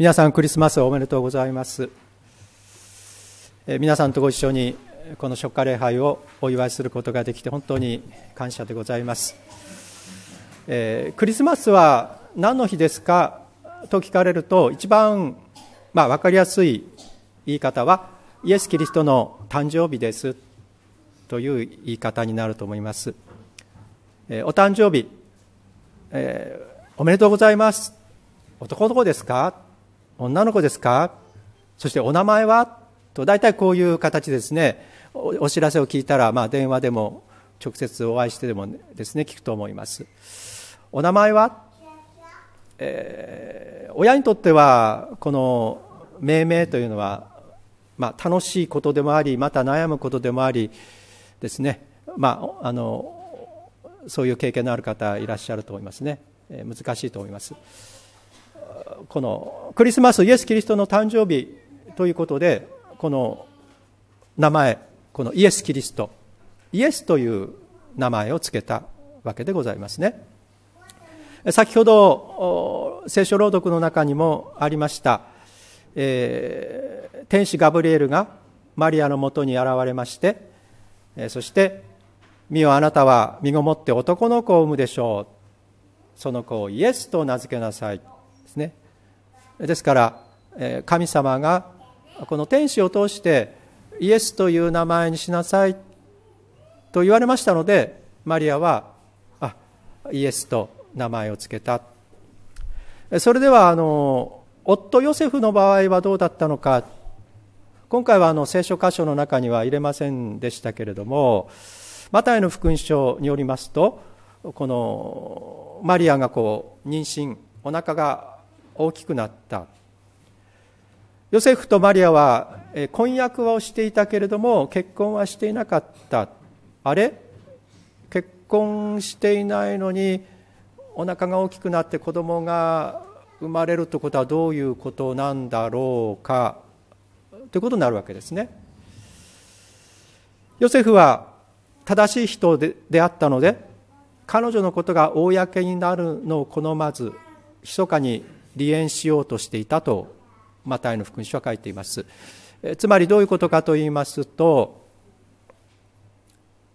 皆さんクリスマスおめでとうございます、え皆さんとご一緒にこの初夏礼拝をお祝いすることができて本当に感謝でございます、えー、クリスマスは何の日ですかと聞かれると一番、まあ、分かりやすい言い方はイエス・キリストの誕生日ですという言い方になると思います、えー、お誕生日、えー、おめでとうございます男の子ですか女の子ですかそしてお名前はと大体こういう形ですねお知らせを聞いたら、まあ、電話でも直接お会いしてでもですね聞くと思いますお名前は、えー、親にとってはこの命名というのは、まあ、楽しいことでもありまた悩むことでもありですね、まあ、あのそういう経験のある方いらっしゃると思いますね、えー、難しいと思います。このクリスマスイエス・キリストの誕生日ということでこの名前このイエス・キリストイエスという名前を付けたわけでございますね先ほど聖書朗読の中にもありました、えー、天使ガブリエルがマリアのもとに現れまして、えそして「見よあなたは身ごもって男の子を産むでしょう」その子をイエスと名付けなさいですねですから神様がこの天使を通してイエスという名前にしなさいと言われましたのでマリアはあイエスと名前を付けたそれではあの夫ヨセフの場合はどうだったのか今回はあの聖書箇所の中には入れませんでしたけれどもマタイの福音書によりますとこのマリアがこう妊娠お腹が大きくなったヨセフとマリアは婚約はしていたけれども結婚はしていなかったあれ結婚していないのにお腹が大きくなって子供が生まれるということはどういうことなんだろうかということになるわけですねヨセフは正しい人でであったので彼女のことが公になるのを好まず密かに離縁しようとしていたとマタイの福音書は書いていますつまりどういうことかと言いますと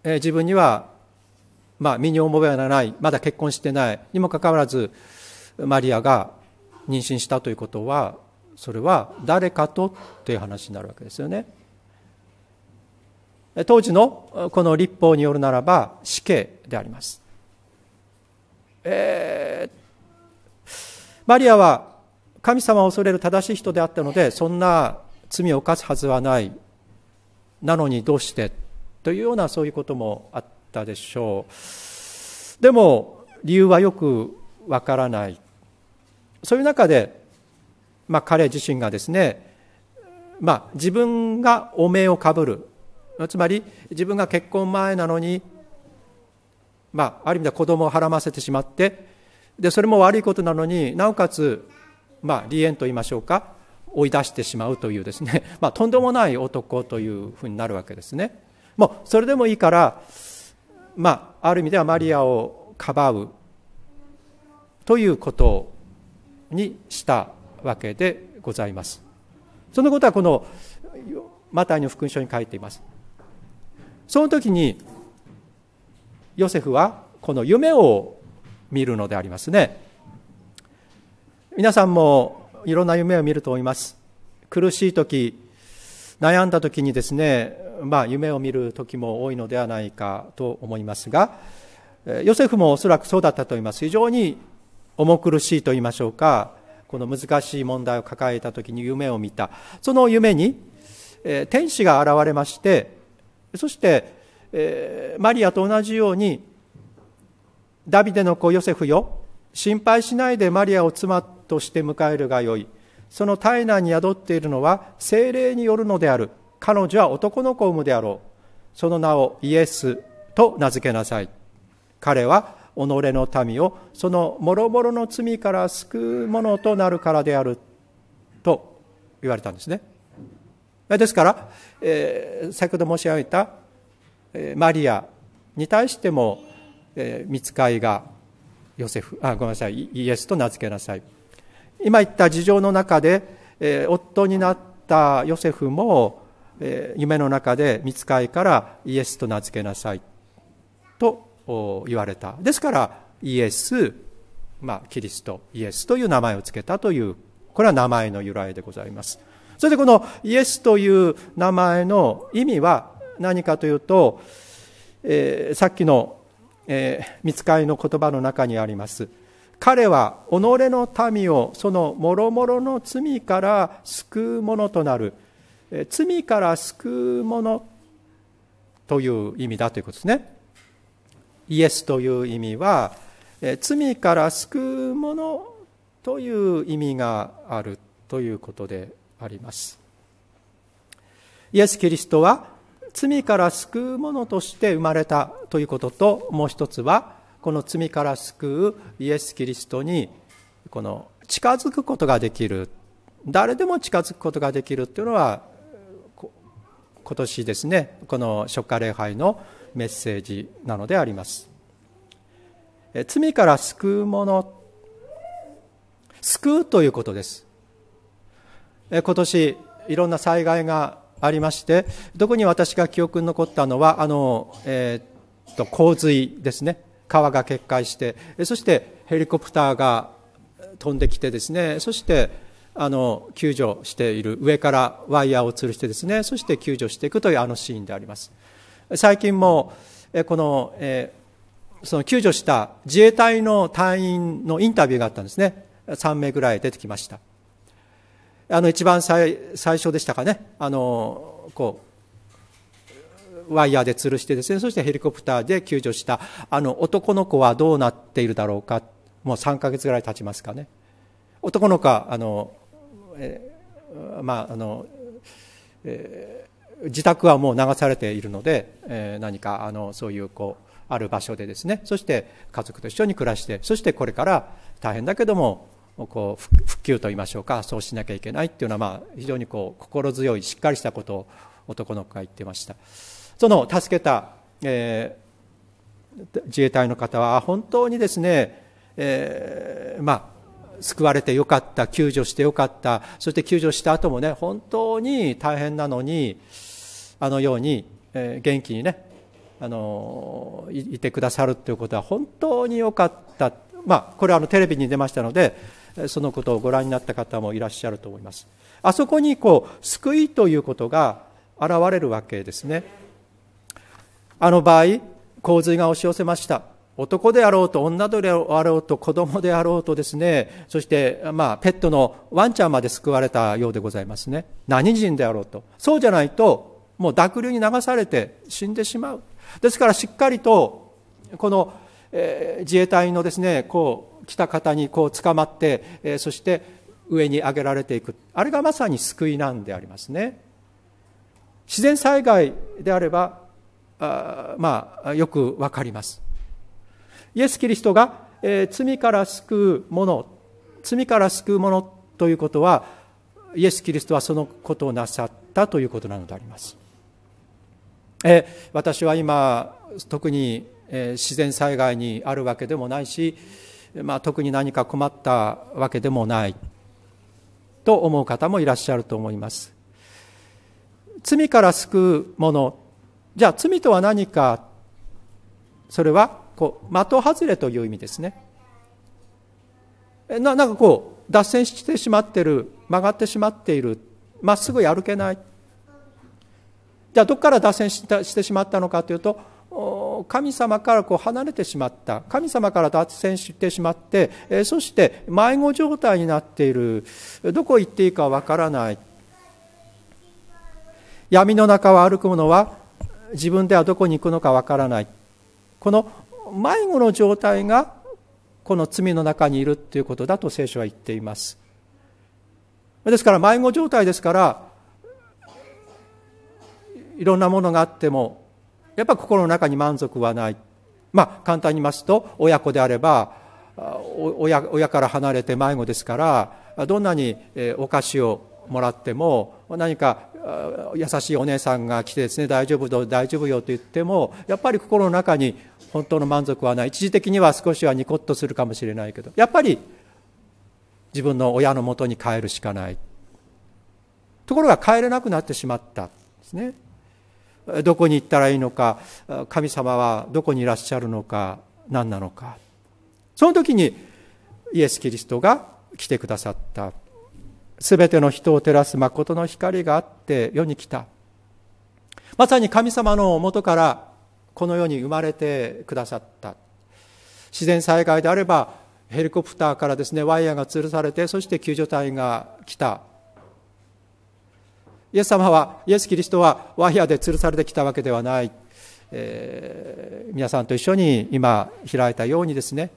自分にはまあ身に覚えはないまだ結婚してないにもかかわらずマリアが妊娠したということはそれは誰かとという話になるわけですよね当時のこの立法によるならば死刑でありますえー、マリアは神様を恐れる正しい人であったのでそんな罪を犯すはずはないなのにどうしてというようなそういうこともあったでしょうでも理由はよくわからないそういう中で、まあ、彼自身がですね、まあ、自分が汚名をかぶるつまり自分が結婚前なのに、まあ、ある意味では子供をはらませてしまってでそれも悪いことなのになおかつ、まあ、離縁と言いましょうか追い出してしまうというですね、まあ、とんでもない男というふうになるわけですねもうそれでもいいから、まあ、ある意味ではマリアをかばうということにしたわけでございますそのことはこのマタイの福音書に書いていますその時にヨセフはこの夢を見るのでありますね皆さんもいろんな夢を見ると思います苦しい時悩んだ時にですねまあ夢を見る時も多いのではないかと思いますがヨセフもおそらくそうだったと思います非常に重苦しいと言いましょうかこの難しい問題を抱えた時に夢を見たその夢に天使が現れましてそしてマリアと同じようにダビデの子ヨセフよ心配しないでマリアを妻として迎えるがよいその体内に宿っているのは精霊によるのである彼女は男の子を産むであろうその名をイエスと名付けなさい彼は己の民をその諸々の罪から救う者となるからであると言われたんですねですから、えー、先ほど申し上げた、えー、マリアに対してもえ見つかいがヨセフあごめんなさいイエスと名付けなさい今言った事情の中で、え夫になったヨセフも、え夢の中で見つかいからイエスと名付けなさいと言われたですからイエス、まあ、キリストイエスという名前を付けたというこれは名前の由来でございますそれでこのイエスという名前の意味は何かというと、えー、さっきのえー、見つかりの言葉の中にあります彼は己の民をその諸々の罪から救う者となる、えー、罪から救う者という意味だということですねイエスという意味は、えー、罪から救う者という意味があるということでありますイエス・キリストは罪から救う者として生まれたということともう一つはこの罪から救うイエス・キリストにこの近づくことができる誰でも近づくことができるというのは今年ですねこの初夏礼拝のメッセージなのであります罪から救う者救うということです今年いろんな災害がありまして特に私が記憶に残ったのはあの、えー、っと洪水ですね川が決壊してそしてヘリコプターが飛んできてですねそしてあの救助している上からワイヤーを吊るしてですねそして救助していくというあのシーンであります最近もこの、えその救助した自衛隊の隊員のインタビューがあったんですね3名ぐらい出てきましたあの一番最最初でしたかねあのこうワイヤーで吊るしてですねそしてヘリコプターで救助したあの男の子はどうなっているだろうかもう3か月ぐらい経ちますかね男の子はあの、えー、まああの、えー、自宅はもう流されているので、えー、何かあのそういうこうある場所でですねそして家族と一緒に暮らしてそしてこれから大変だけどもこう復旧といいましょうかそうしなきゃいけないっていうのは、まあ、非常にこう心強いしっかりしたことを男の子が言ってましたその助けた、えー、自衛隊の方は本当にですね、えー、まあ救われてよかった救助してよかったそして救助した後もね本当に大変なのにあのように、えー、元気にねあのいてくださるということは本当によかった、まあ、これはあのテレビに出ましたのでそのことをご覧になった方もいらっしゃると思います。あそこにこう救いということが現れるわけですね。あの場合、洪水が押し寄せました。男であろうと女であろうと子供であろうとですね、そしてまあペットのワンちゃんまで救われたようでございますね。何人であろうと。そうじゃないともう濁流に流されて死んでしまう。ですからしっかりとこの、えー、自衛隊のですね、こう来た方にこう捕まって、えそして上に上げられていくあれがまさに救いなんでありますね自然災害であればあまあよくわかりますイエス・キリストが、えー、罪から救う者罪から救う者ということはイエス・キリストはそのことをなさったということなのでありますえ私は今特に、えー、自然災害にあるわけでもないし、まあ、特に何か困ったわけでもないと思う方もいらっしゃると思います罪から救うものじゃあ罪とは何かそれはこう的外れという意味ですねななんかこう脱線してしまってる曲がってしまっているまっすぐ歩けないじゃあどこから脱線してしまったのかというと神様からこう離れてしまった、神様から脱線してしまって、えそして迷子状態になっている、どこ行っていいかわからない。闇の中を歩く者は自分ではどこに行くのかわからない。この迷子の状態がこの罪の中にいるということだと聖書は言っています。ですから迷子状態ですからいろんなものがあってもやっぱ心の中に満足はないまあ簡単に言いますと親子であれば親親から離れて迷子ですからどんなにお菓子をもらっても何か優しいお姉さんが来てですね大丈夫大丈夫よと言ってもやっぱり心の中に本当の満足はない一時的には少しはニコッとするかもしれないけどやっぱり自分の親のもとに帰るしかないところが帰れなくなってしまったんですねどこに行ったらいいのか神様はどこにいらっしゃるのか何なのかその時にイエス・キリストが来てくださったすべての人を照らす誠の光があって世に来たまさに神様のもとからこの世に生まれてくださった自然災害であればヘリコプターからですねワイヤーが吊るされてそして救助隊が来たイエス様はイエス・キリストはワイヤで吊るされてきたわけではない、えー、皆さんと一緒に今開いたようにですね、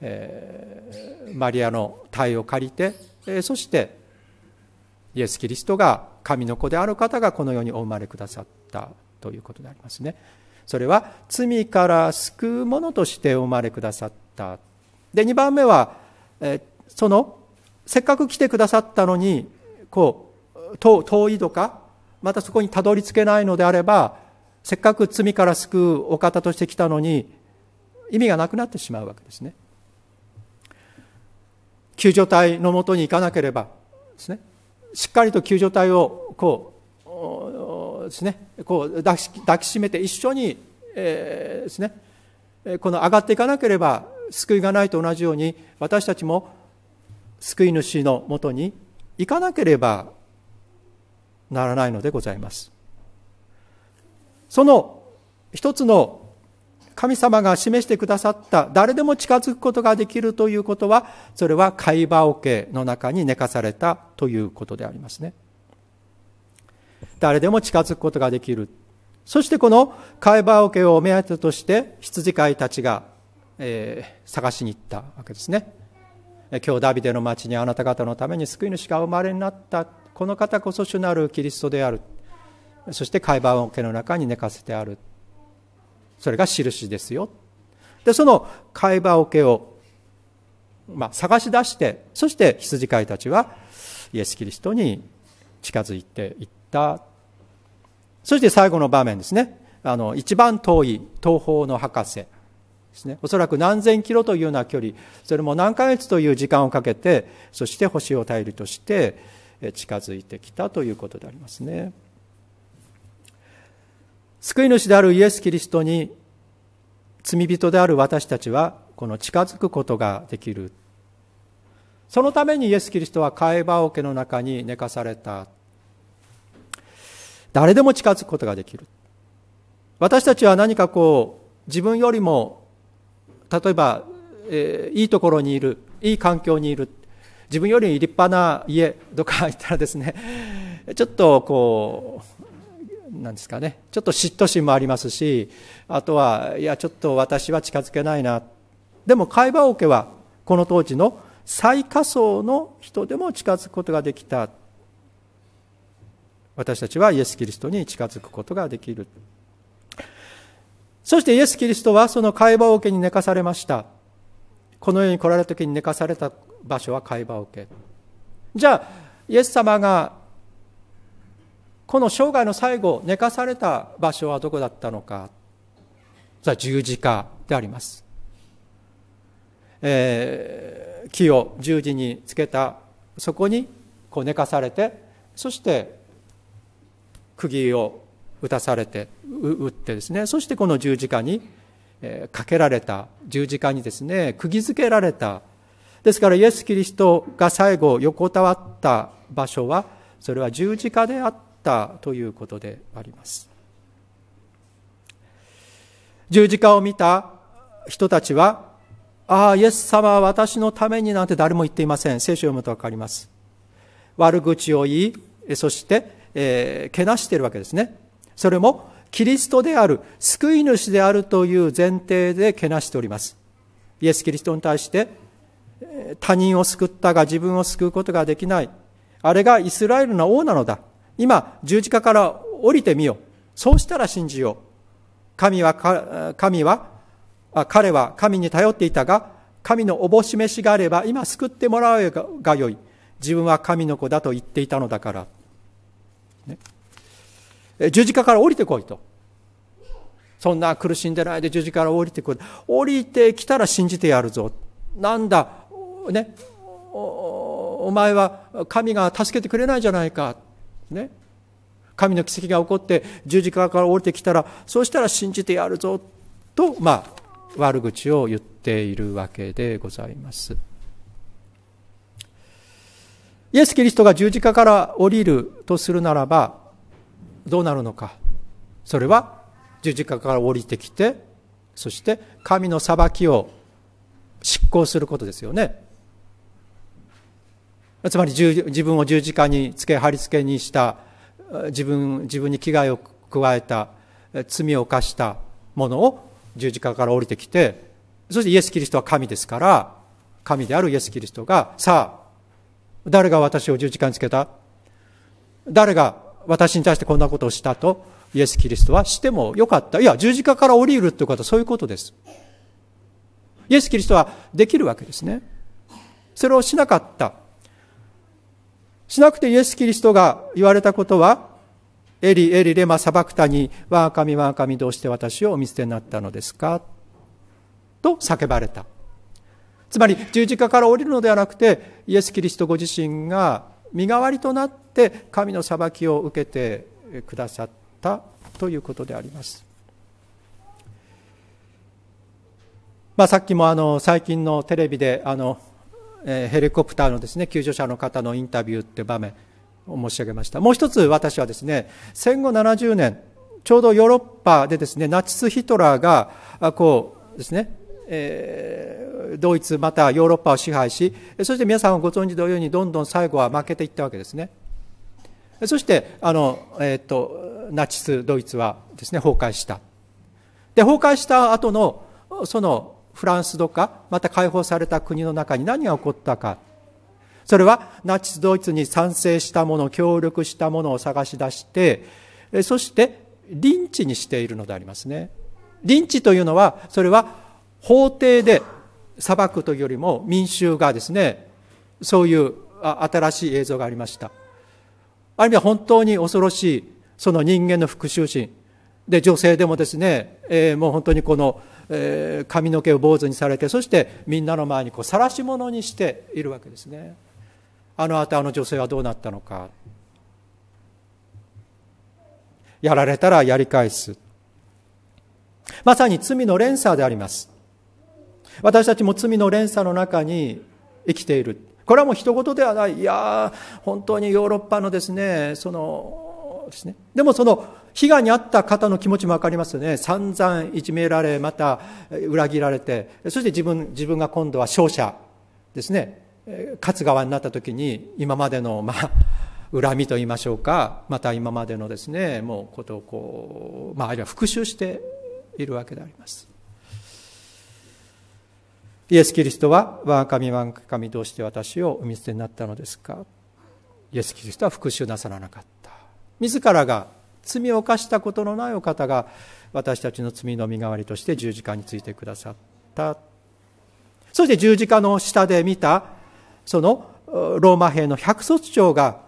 えー、マリアの体を借りて、えー、そしてイエス・キリストが神の子である方がこの世にお生まれくださったということでありますね。それは罪から救う者としてお生まれくださった。で2番目は、えー、そのせっかく来てくださったのにこう遠いとかまたそこにたどり着けないのであればせっかく罪から救うお方としてきたのに意味がなくなってしまうわけですね救助隊のもとに行かなければですねしっかりと救助隊をこうですねこう抱き抱きしめて一緒に、えー、ですねこの上がっていかなければ救いがないと同じように私たちも救い主のもとに行かなければならないのでございますその一つの神様が示してくださった誰でも近づくことができるということはそれは会話桶の中に寝かされたということでありますね誰でも近づくことができるそしてこの会話桶を目当てとして羊飼いたちが、えー、探しに行ったわけですね今日ダビデの町にあなた方のために救い主がお生まれになったこの方こそ主なるキリストであるそして海馬桶の中に寝かせてあるそれが印ですよでその海馬桶を、まあ、探し出してそして羊飼いたちはイエス・キリストに近づいていったそして最後の場面ですねあの一番遠い東方の博士ですねおそらく何千キロというような距離それも何ヶ月という時間をかけてそして星を頼りとして近づいてきたということでありますね救い主であるイエス・キリストに罪人である私たちはこの近づくことができるそのためにイエス・キリストは会話桶の中に寝かされた誰でも近づくことができる私たちは何かこう自分よりも例えば、えー、いいところにいるいい環境にいる自分より立派な家とか行ったらですねちょっとこうなんですかねちょっと嫉妬心もありますしあとはいやちょっと私は近づけないなでも海馬桶はこの当時の最下層の人でも近づくことができた私たちはイエス・キリストに近づくことができるそしてイエス・キリストはその会話桶に寝かされましたこの世に来られた時に寝かされた場所は会話を受けじゃあイエス様がこの生涯の最後寝かされた場所はどこだったのかさあ十字架であります、えー、木を十字につけたそこにこう寝かされてそして釘を打たされて打ってですねそしてこの十字架に、えかけられた十字架にですね釘付けられたですからイエス・キリストが最後横たわった場所はそれは十字架であったということであります十字架を見た人たちはああイエス様は私のためになんて誰も言っていません聖書を読むと分かります悪口を言いそして、えー、けなしているわけですねそれもキリストである救い主であるという前提でけなしておりますイエス・キリストに対して他人を救ったが自分を救うことができない。あれがイスラエルの王なのだ。今、十字架から降りてみよ。う。そうしたら信じよう。神は、神は、彼は神に頼っていたが、神のおぼしめしがあれば今救ってもらうがよい。自分は神の子だと言っていたのだから。ね、十字架から降りてこいと。そんな苦しんでないで十字架から降りてこい。降りてきたら信じてやるぞ。なんだ、ね、お前は神が助けてくれないじゃないか。ね。神の奇跡が起こって十字架から降りてきたら、そうしたら信じてやるぞ。と、まあ、悪口を言っているわけでございます。イエス・キリストが十字架から降りるとするならば、どうなるのか。それは十字架から降りてきて、そして神の裁きを執行することですよね。つまり自分を十字架につけ貼り付けにした自分自分に危害を加えた罪を犯したものを十字架から降りてきてそしてイエス・キリストは神ですから神であるイエス・キリストがさあ誰が私を十字架につけた誰が私に対してこんなことをしたとイエス・キリストはしてもよかったいや十字架から降りるということはそういうことですイエス・キリストはできるわけですねそれをしなかったしなくてイエス・キリストが言われたことは、エリエリレマサバクタに、カミ、神我カ神どうして私をお見捨てになったのですかと叫ばれた。つまり十字架から降りるのではなくて、イエス・キリストご自身が身代わりとなって神の裁きを受けてくださったということであります。まあ、さっきもあの最近のテレビであのえヘリコプターのですね救助者の方のインタビューって場面を申し上げましたもう一つ私はですね戦後70年ちょうどヨーロッパでですねナチス・ヒトラーがこうですね、えー、ドイツまたヨーロッパを支配しそして皆さんご存知のようにどんどん最後は負けていったわけですねそしてあの、えーとナチス・ドイツはですね崩壊したで崩壊した後のそのフランスとかまた解放された国の中に何が起こったかそれはナチスドイツに賛成したもの協力したものを探し出してそしてリンチにしているのでありますねリンチというのはそれは法廷で裁くというよりも民衆がですねそういう新しい映像がありましたある意味は本当に恐ろしいその人間の復讐心で女性でもですね、えー、もう本当にこの、えー、髪の毛を坊主にされてそしてみんなの前にこう晒し者にしているわけですねあのあとあの女性はどうなったのかやられたらやり返すまさに罪の連鎖であります私たちも罪の連鎖の中に生きているこれはもう一言ではないいや本当にヨーロッパのですねそのですねでもその被害に遭った方の気持ちもわかりますよね。散々いじめられ、また裏切られて、そして自分、自分が今度は勝者ですね。勝つ側になった時に、今までの、まあ、恨みと言いましょうか、また今までのですね、もうことをこう、まあ、あるいは復讐しているわけであります。イエス・キリストは、我が神、我が神、どうして私をお見捨てになったのですかイエス・キリストは復讐なさらなかった。自らが罪を犯したことのないお方が私たちの罪の身代わりとして十字架についてくださったそして十字架の下で見たそのローマ兵の百卒長が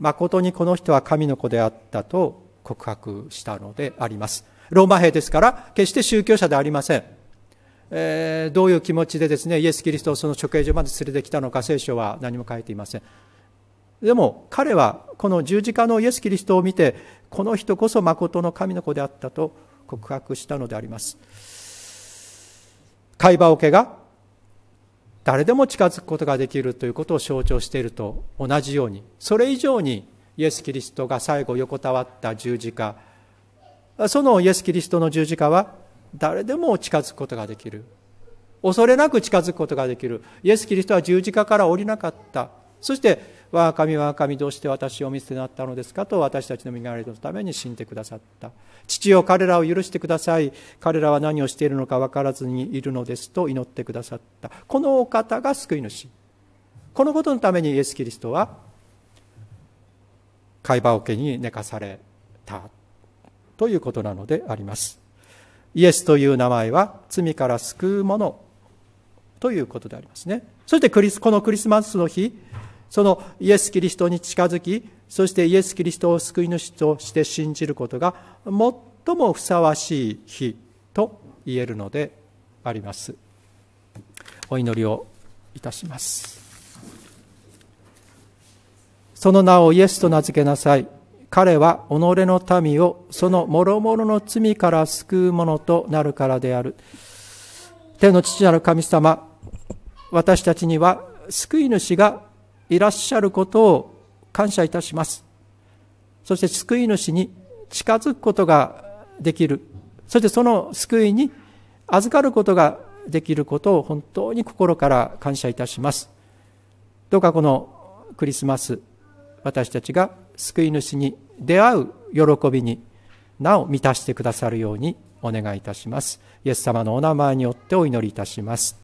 誠にこの人は神の子であったと告白したのでありますローマ兵ですから決して宗教者でありません、えー、どういう気持ちでですねイエス・キリストをその処刑所まで連れてきたのか聖書は何も書いていませんでも彼はこの十字架のイエス・キリストを見てこの人こそ誠の神の子であったと告白したのであります話お桶が誰でも近づくことができるということを象徴していると同じようにそれ以上にイエス・キリストが最後横たわった十字架そのイエス・キリストの十字架は誰でも近づくことができる恐れなく近づくことができるイエス・キリストは十字架から降りなかったそして我が神我が神どうして私を見捨てなったのですかと私たちの身代わりのために死んでくださった父よ彼らを許してください彼らは何をしているのか分からずにいるのですと祈ってくださったこのお方が救い主このことのためにイエス・キリストは貝羽桶に寝かされたということなのでありますイエスという名前は罪から救う者ということでありますねそしてこのクリスマスの日そのイエス・キリストに近づきそしてイエス・キリストを救い主として信じることが最もふさわしい日と言えるのでありますお祈りをいたしますその名をイエスと名付けなさい彼は己の民をその諸々の罪から救う者となるからである天の父なる神様私たちには救い主がいらっしゃることを感謝いたします。そして救い主に近づくことができる。そしてその救いに預かることができることを本当に心から感謝いたします。どうかこのクリスマス、私たちが救い主に出会う喜びになお満たしてくださるようにお願いいたします。イエス様のお名前によってお祈りいたします。